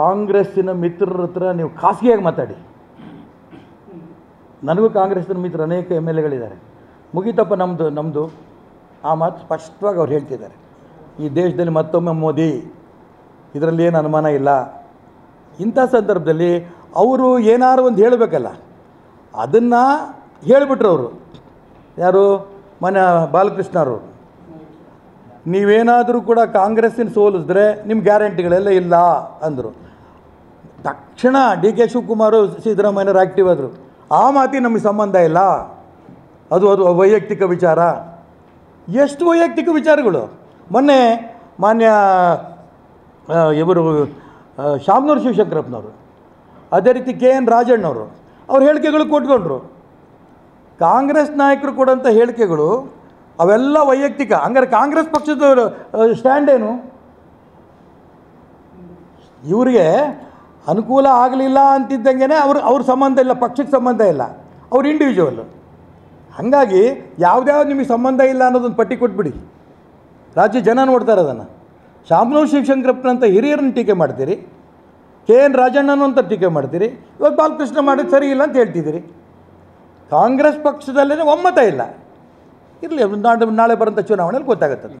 ಕಾಂಗ್ರೆಸ್ಸಿನ ಮಿತ್ರರ ಹತ್ರ ನೀವು ಖಾಸಗಿಯಾಗಿ ಮಾತಾಡಿ ನನಗೂ ಕಾಂಗ್ರೆಸ್ಸಿನ ಮಿತ್ರ ಅನೇಕ ಎಮ್ ಎಲ್ ಎಗಳಿದ್ದಾರೆ ಮುಗಿತಪ್ಪ ನಮ್ಮದು ನಮ್ಮದು ಆ ಮಾತು ಸ್ಪಷ್ಟವಾಗಿ ಅವ್ರು ಹೇಳ್ತಿದ್ದಾರೆ ಈ ದೇಶದಲ್ಲಿ ಮತ್ತೊಮ್ಮೆ ಮೋದಿ ಇದರಲ್ಲಿ ಏನು ಅನುಮಾನ ಇಲ್ಲ ಇಂಥ ಸಂದರ್ಭದಲ್ಲಿ ಅವರು ಏನಾರು ಒಂದು ಹೇಳಬೇಕಲ್ಲ ಅದನ್ನು ಹೇಳಿಬಿಟ್ರು ಅವರು ಯಾರು ಮನೆ ಬಾಲಕೃಷ್ಣ ಅವರು ನೀವೇನಾದರೂ ಕೂಡ ಕಾಂಗ್ರೆಸ್ಸಿನ ಸೋಲಿಸಿದ್ರೆ ನಿಮ್ಮ ಗ್ಯಾರಂಟಿಗಳೆಲ್ಲ ಇಲ್ಲ ಅಂದರು ತಕ್ಷಣ ಡಿ ಕೆ ಶಿವಕುಮಾರು ಸಿದ್ದರಾಮಯ್ಯರು ಆ್ಯಕ್ಟಿವ್ ಆದರು ಆ ಮಾತಿ ನಮಗೆ ಸಂಬಂಧ ಇಲ್ಲ ಅದು ಅದು ವೈಯಕ್ತಿಕ ವಿಚಾರ ಎಷ್ಟು ವೈಯಕ್ತಿಕ ವಿಚಾರಗಳು ಮೊನ್ನೆ ಮಾನ್ಯ ಇವರು ಶಾಮನೂರು ಶಿವಶಂಕರಪ್ಪನವರು ಅದೇ ರೀತಿ ಕೆ ಎನ್ ರಾಜಣ್ಣವರು ಅವ್ರ ಹೇಳಿಕೆಗಳು ಕೊಟ್ಕೊಂಡ್ರು ಕಾಂಗ್ರೆಸ್ ನಾಯಕರು ಕೊಡೋಂಥ ಹೇಳಿಕೆಗಳು ಅವೆಲ್ಲ ವೈಯಕ್ತಿಕ ಹಂಗಾರೆ ಕಾಂಗ್ರೆಸ್ ಪಕ್ಷದ ಸ್ಟ್ಯಾಂಡ್ ಏನು ಇವರಿಗೆ ಅನುಕೂಲ ಆಗಲಿಲ್ಲ ಅಂತಿದ್ದಂಗೆ ಅವರು ಅವ್ರ ಸಂಬಂಧ ಇಲ್ಲ ಪಕ್ಷಕ್ಕೆ ಸಂಬಂಧ ಇಲ್ಲ ಅವ್ರು ಇಂಡಿವಿಜುವಲ್ ಹಾಗಾಗಿ ಯಾವುದ್ಯಾವ್ದು ನಿಮಗೆ ಸಂಬಂಧ ಇಲ್ಲ ಅನ್ನೋದೊಂದು ಪಟ್ಟಿ ಕೊಟ್ಬಿಡಿ ರಾಜ್ಯ ಜನ ನೋಡ್ತಾರೆ ಅದನ್ನು ಶಾಮನೂರು ಶಿವಶಂಕರಪ್ಪನಂತ ಹಿರಿಯರನ್ನ ಟೀಕೆ ಮಾಡ್ತೀರಿ ಕೆ ಎನ್ ರಾಜಣ್ಣನ ಅಂತ ಟೀಕೆ ಮಾಡ್ತೀರಿ ಇವತ್ತು ಬಾಲಕೃಷ್ಣ ಮಾಡೋದು ಸರಿ ಇಲ್ಲ ಅಂತ ಹೇಳ್ತಿದ್ದೀರಿ ಕಾಂಗ್ರೆಸ್ ಪಕ್ಷದಲ್ಲೇ ಒಮ್ಮತ ಇಲ್ಲ ಇರಲಿ ನಾಳೆ ನಾಳೆ ಬರೋಂಥ ಚುನಾವಣೆಯಲ್ಲಿ ಗೊತ್ತಾಗುತ್ತೆ